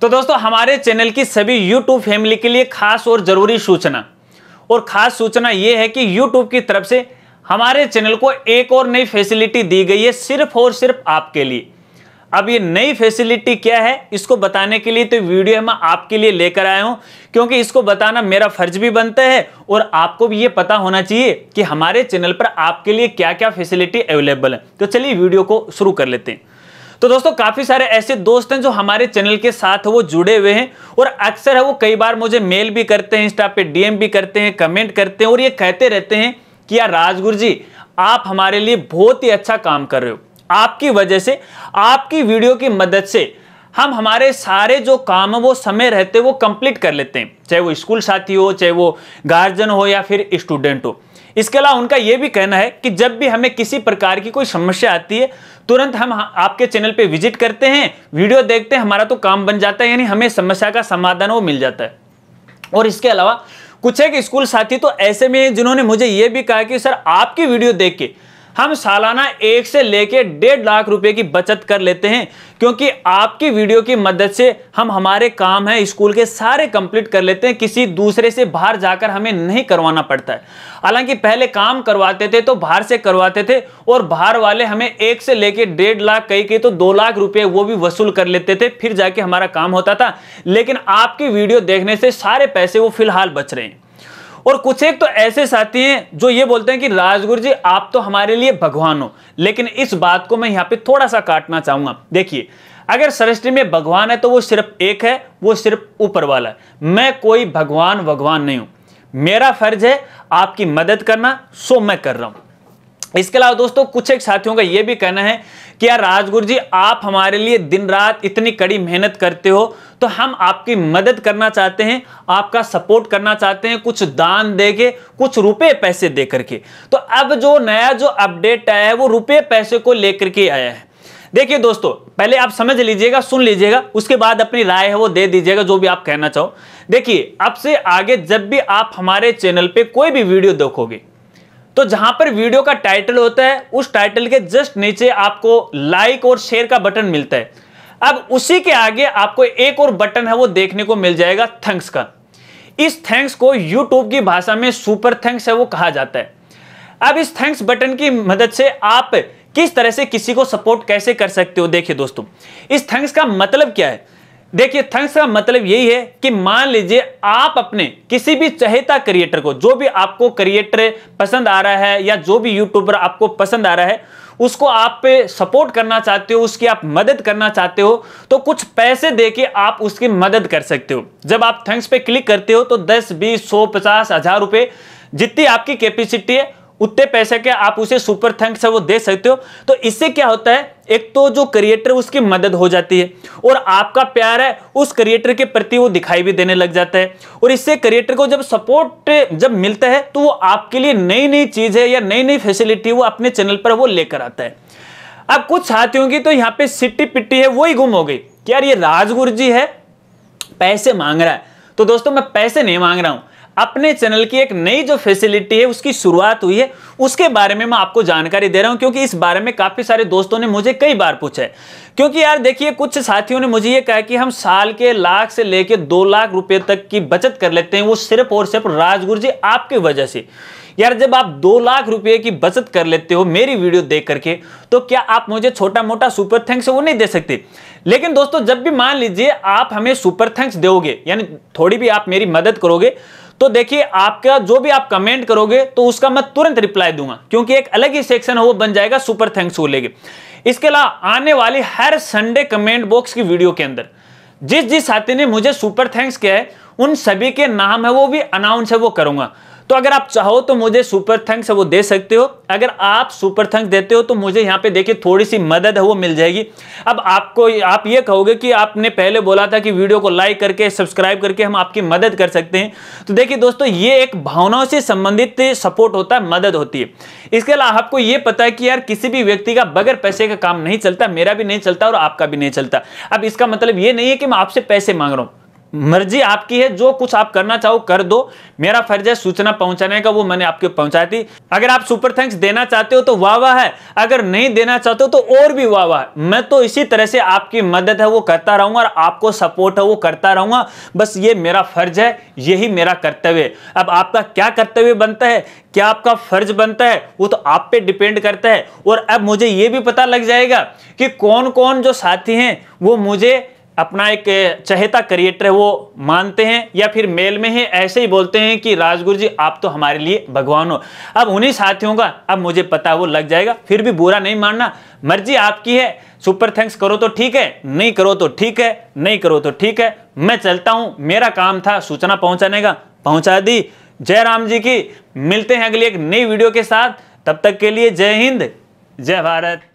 तो दोस्तों हमारे चैनल की सभी यूट्यूब फैमिली के लिए खास और ज़रूरी सूचना और ख़ास सूचना यह है कि यूट्यूब की तरफ से हमारे चैनल को एक और नई फैसिलिटी दी गई है सिर्फ और सिर्फ आपके लिए अब ये नई फैसिलिटी क्या है इसको बताने के लिए तो वीडियो मैं आपके लिए लेकर आया हूं क्योंकि इसको बताना मेरा फर्ज भी बनता है और आपको भी ये पता होना चाहिए कि हमारे चैनल पर आपके लिए क्या क्या फैसिलिटी अवेलेबल है तो चलिए वीडियो को शुरू कर लेते हैं तो दोस्तों काफी सारे ऐसे दोस्त हैं जो हमारे चैनल के साथ वो जुड़े हुए हैं और अक्सर है वो कई बार मुझे मेल भी करते हैं इंस्टा पे डीएम भी करते हैं कमेंट करते हैं और ये कहते रहते हैं कि यार राजगुरु जी आप हमारे लिए बहुत ही अच्छा काम कर रहे हो आपकी वजह से आपकी वीडियो की मदद से हम हमारे सारे जो काम वो समय रहते वो कंप्लीट कर लेते हैं चाहे वो स्कूल साथी हो चाहे वो गार्जियन हो या फिर स्टूडेंट हो इसके अलावा उनका यह भी कहना है कि जब भी हमें किसी प्रकार की कोई समस्या आती है तुरंत हम आपके चैनल पे विजिट करते हैं वीडियो देखते हैं हमारा तो काम बन जाता है यानी हमें समस्या का समाधान वो मिल जाता है और इसके अलावा कुछ एक स्कूल साथी तो ऐसे में जिन्होंने मुझे ये भी कहा कि सर आपकी वीडियो देख के हम सालाना एक से लेकर डेढ़ लाख रुपए की बचत कर लेते हैं क्योंकि आपकी वीडियो की मदद से हम हमारे काम है स्कूल के सारे कंप्लीट कर लेते हैं किसी दूसरे से बाहर जाकर हमें नहीं करवाना पड़ता है हालांकि पहले काम करवाते थे तो बाहर से करवाते थे और बाहर वाले हमें एक से लेकर डेढ़ लाख कई कई तो दो लाख रुपए वो भी वसूल कर लेते थे फिर जाके हमारा काम होता था लेकिन आपकी वीडियो देखने से सारे पैसे वो फिलहाल बच रहे हैं और कुछ एक तो ऐसे साथी हैं जो ये बोलते हैं कि राजगुरु जी आप तो हमारे लिए भगवान हो लेकिन इस बात को मैं यहाँ पे थोड़ा सा काटना चाहूंगा देखिए अगर सृष्टि में भगवान है तो वो सिर्फ एक है वो सिर्फ ऊपर वाला है मैं कोई भगवान भगवान नहीं हूं मेरा फर्ज है आपकी मदद करना सो मैं कर रहा हूं इसके अलावा दोस्तों कुछ एक साथियों का यह भी कहना है कि यार राजगुरु जी आप हमारे लिए दिन रात इतनी कड़ी मेहनत करते हो तो हम आपकी मदद करना चाहते हैं आपका सपोर्ट करना चाहते हैं कुछ दान दे के कुछ रुपए पैसे दे करके तो अब जो नया जो अपडेट आया है वो रुपए पैसे को लेकर के आया है देखिए दोस्तों पहले आप समझ लीजिएगा सुन लीजिएगा उसके बाद अपनी राय है वो दे दीजिएगा जो भी आप कहना चाहो देखिए अब से आगे जब भी आप हमारे चैनल पर कोई भी वीडियो देखोगे तो जहां पर वीडियो का टाइटल होता है उस टाइटल के जस्ट नीचे आपको लाइक और शेयर का बटन मिलता है अब उसी के आगे आपको एक और बटन है वो देखने को मिल जाएगा थैंक्स का इस थैंक्स को यूट्यूब की भाषा में सुपर थैंक्स है वो कहा जाता है अब इस थैंक्स बटन की मदद से आप किस तरह से किसी को सपोर्ट कैसे कर सकते हो देखिए दोस्तों इस थैंक्स का मतलब क्या है देखिए थैंक्स का मतलब यही है कि मान लीजिए आप अपने किसी भी चहेता क्रिएटर को जो भी आपको क्रिएटर पसंद आ रहा है या जो भी यूट्यूबर आपको पसंद आ रहा है उसको आप पे सपोर्ट करना चाहते हो उसकी आप मदद करना चाहते हो तो कुछ पैसे दे के आप उसकी मदद कर सकते हो जब आप थैंक्स पे क्लिक करते हो तो 10, 20, 100, पचास हजार रुपए जितनी आपकी कैपेसिटी है उतने पैसे के आप उसे सुपर थैंक्स है वो दे सकते हो तो इससे क्या होता है एक तो जो क्रिएटर उसकी मदद हो जाती है और आपका प्यार है उस क्रिएटर के प्रति वो दिखाई भी देने लग जाता है और इससे क्रिएटर को जब सपोर्ट जब मिलता है तो वो आपके लिए नई नई चीज़ है या नई नई फैसिलिटी वो अपने चैनल पर वो लेकर आता है अब कुछ साथियों की तो यहाँ पे सिट्टी पिट्टी है वो ही गुम हो गई कि यार ये राजगुरु जी है पैसे मांग रहा है तो दोस्तों मैं पैसे नहीं मांग रहा हूं अपने चैनल की एक नई जो फैसिलिटी है उसकी शुरुआत हुई है उसके बारे में मैं आपको जानकारी दे रहा हूं क्योंकि इस बारे में काफ़ी सारे दोस्तों ने मुझे कई बार पूछा है क्योंकि यार देखिए कुछ साथियों ने मुझे यह कहा कि हम साल के लाख से लेकर दो लाख रुपए तक की बचत कर लेते हैं वो सिर्फ और सिर्फ राजगुरु जी आपकी वजह से यार जब आप दो लाख रुपए की बचत कर लेते हो मेरी वीडियो देख करके तो क्या आप मुझे छोटा मोटा सुपर थैंक्स वो नहीं दे सकते लेकिन दोस्तों जब भी मान लीजिए आप हमें सुपर थैंक्स दोगे यानी थोड़ी भी आप मेरी मदद करोगे तो देखिए आपका जो भी आप कमेंट करोगे तो उसका मैं तुरंत रिप्लाई दूंगा क्योंकि एक अलग ही सेक्शन है वो बन जाएगा सुपर थैंक्स बोलेगे इसके अलावा आने वाली हर संडे कमेंट बॉक्स की वीडियो के अंदर जिस जिस साथी ने मुझे सुपर थैंक्स किया है उन सभी के नाम है वो भी अनाउंस है वो करूंगा तो अगर आप चाहो तो मुझे सुपर थैंक्स वो दे सकते हो अगर आप सुपर थैंक्स देते हो तो मुझे यहाँ पे देखिए थोड़ी सी मदद है वो मिल जाएगी अब आपको आप ये कहोगे कि आपने पहले बोला था कि वीडियो को लाइक करके सब्सक्राइब करके हम आपकी मदद कर सकते हैं तो देखिए दोस्तों ये एक भावनाओं से संबंधित सपोर्ट होता है मदद होती है इसके अलावा आपको ये पता है कि यार किसी भी व्यक्ति का बगैर पैसे का काम नहीं चलता मेरा भी नहीं चलता और आपका भी नहीं चलता अब इसका मतलब ये नहीं है कि मैं आपसे पैसे मांग रहा हूँ मर्जी आपकी है जो कुछ आप करना चाहो कर दो मेरा फर्ज है सूचना पहुंचाने का वो मैंने आपके पहुंचाई थी अगर आप सुपर थैंक्स देना चाहते हो तो वाह वाह है अगर नहीं देना चाहते हो तो और भी वाह वाह मैं तो इसी तरह से आपकी मदद है वो करता रहूंगा और आपको सपोर्ट है वो करता रहूंगा बस ये मेरा फर्ज है यही मेरा कर्तव्य अब आपका क्या कर्तव्य बनता है क्या आपका फर्ज बनता है वो तो आप पे डिपेंड करता है और अब मुझे ये भी पता लग जाएगा कि कौन कौन जो साथी हैं वो मुझे अपना एक चहेता क्रिएटर है वो मानते हैं या फिर मेल में है ऐसे ही बोलते हैं कि राजगुरु जी आप तो हमारे लिए भगवान हो अब उन्हीं साथियों का अब मुझे पता वो लग जाएगा फिर भी बुरा नहीं मानना मर्जी आपकी है सुपर थैंक्स करो तो ठीक है नहीं करो तो ठीक है नहीं करो तो ठीक है मैं चलता हूँ मेरा काम था सूचना पहुँचाने का पहुँचा दी जय राम जी की मिलते हैं अगली एक नई वीडियो के साथ तब तक के लिए जय हिंद जय भारत